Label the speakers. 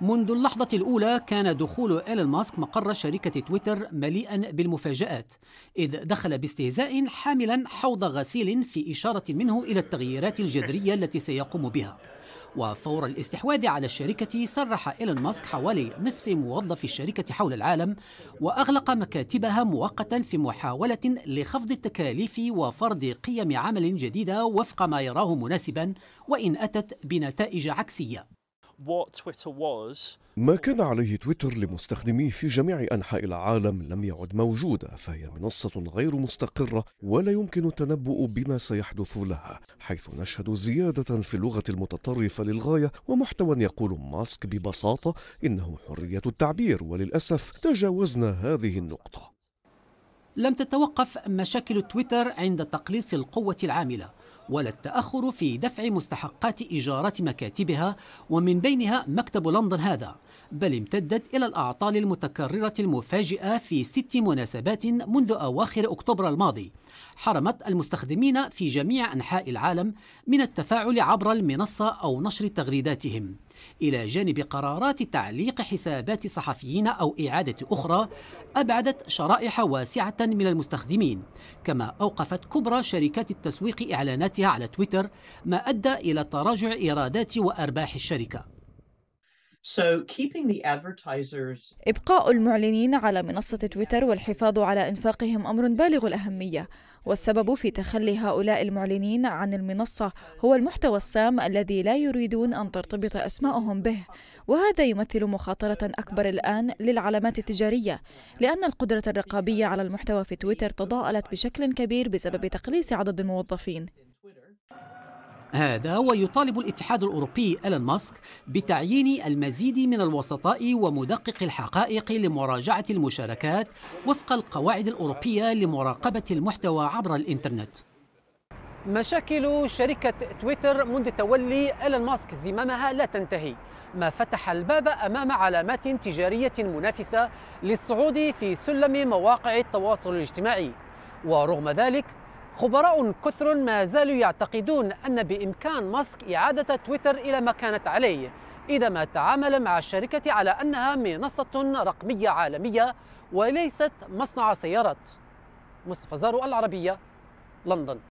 Speaker 1: منذ اللحظة الأولى كان دخول إيلون ماسك مقر شركة تويتر مليئا بالمفاجآت إذ دخل باستهزاء حاملا حوض غسيل في إشارة منه إلى التغييرات الجذرية التي سيقوم بها وفور الاستحواذ على الشركة سرح إيلون ماسك حوالي نصف موظفي الشركة حول العالم وأغلق مكاتبها مؤقتا في محاولة لخفض التكاليف وفرض قيم عمل جديدة وفق ما يراه مناسبا وإن أتت بنتائج عكسية
Speaker 2: ما كان عليه تويتر لمستخدميه في جميع أنحاء العالم لم يعد موجودا فهي منصة غير مستقرة ولا يمكن التنبؤ بما سيحدث لها حيث نشهد زيادة في اللغة المتطرفة للغاية ومحتوى يقول ماسك ببساطة إنه حرية التعبير وللأسف تجاوزنا هذه النقطة
Speaker 1: لم تتوقف مشاكل تويتر عند تقليص القوة العاملة ولا التأخر في دفع مستحقات إجارة مكاتبها ومن بينها مكتب لندن هذا بل امتدت إلى الأعطال المتكررة المفاجئة في ست مناسبات منذ أواخر أكتوبر الماضي حرمت المستخدمين في جميع أنحاء العالم من التفاعل عبر المنصة أو نشر تغريداتهم إلى جانب قرارات تعليق حسابات صحفيين أو إعادة أخرى أبعدت شرائح واسعة من المستخدمين كما أوقفت كبرى شركات التسويق إعلاناتها على تويتر ما أدى إلى تراجع إيرادات وأرباح الشركة
Speaker 3: إبقاء المعلنين على منصة تويتر والحفاظ على إنفاقهم أمر بالغ الأهمية والسبب في تخلي هؤلاء المعلنين عن المنصة هو المحتوى السام الذي لا يريدون أن ترتبط أسماءهم به وهذا يمثل مخاطرة أكبر الآن للعلامات التجارية لأن القدرة الرقابية على المحتوى في تويتر تضاءلت بشكل كبير بسبب تقليص عدد الموظفين
Speaker 1: هذا ويطالب الاتحاد الأوروبي ألان ماسك بتعيين المزيد من الوسطاء ومدقق الحقائق لمراجعة المشاركات وفق القواعد الأوروبية لمراقبة المحتوى عبر الإنترنت مشاكل شركة تويتر منذ تولي إيلون ماسك زمامها لا تنتهي ما فتح الباب أمام علامات تجارية منافسة للصعود في سلم مواقع التواصل الاجتماعي ورغم ذلك خبراء كثر ما زالوا يعتقدون أن بإمكان ماسك إعادة تويتر إلى ما كانت عليه إذا ما تعامل مع الشركة على أنها منصة رقمية عالمية وليست مصنع
Speaker 2: سيارات مصطفى زارو العربية لندن